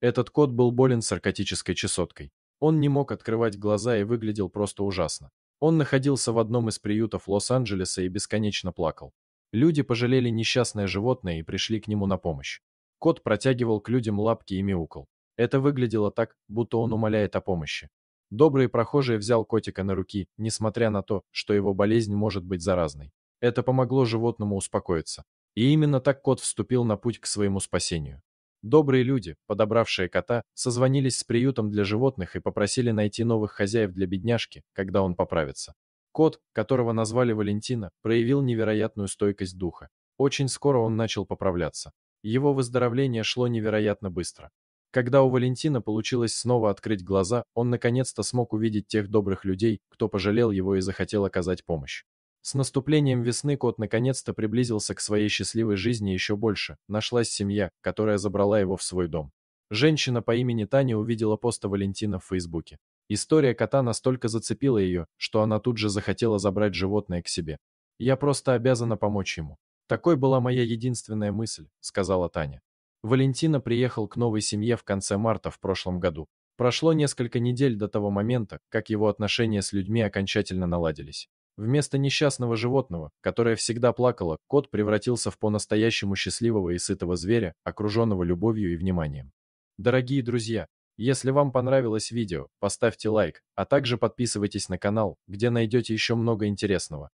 Этот кот был болен саркотической чесоткой. Он не мог открывать глаза и выглядел просто ужасно. Он находился в одном из приютов Лос-Анджелеса и бесконечно плакал. Люди пожалели несчастное животное и пришли к нему на помощь. Кот протягивал к людям лапки и мяукал. Это выглядело так, будто он умоляет о помощи. Добрый прохожий взял котика на руки, несмотря на то, что его болезнь может быть заразной. Это помогло животному успокоиться. И именно так кот вступил на путь к своему спасению. Добрые люди, подобравшие кота, созвонились с приютом для животных и попросили найти новых хозяев для бедняжки, когда он поправится. Кот, которого назвали Валентина, проявил невероятную стойкость духа. Очень скоро он начал поправляться. Его выздоровление шло невероятно быстро. Когда у Валентина получилось снова открыть глаза, он наконец-то смог увидеть тех добрых людей, кто пожалел его и захотел оказать помощь. С наступлением весны кот наконец-то приблизился к своей счастливой жизни еще больше. Нашлась семья, которая забрала его в свой дом. Женщина по имени Таня увидела поста Валентина в Фейсбуке. История кота настолько зацепила ее, что она тут же захотела забрать животное к себе. «Я просто обязана помочь ему. Такой была моя единственная мысль», — сказала Таня. Валентина приехал к новой семье в конце марта в прошлом году. Прошло несколько недель до того момента, как его отношения с людьми окончательно наладились. Вместо несчастного животного, которое всегда плакало, кот превратился в по-настоящему счастливого и сытого зверя, окруженного любовью и вниманием. Дорогие друзья, если вам понравилось видео, поставьте лайк, а также подписывайтесь на канал, где найдете еще много интересного.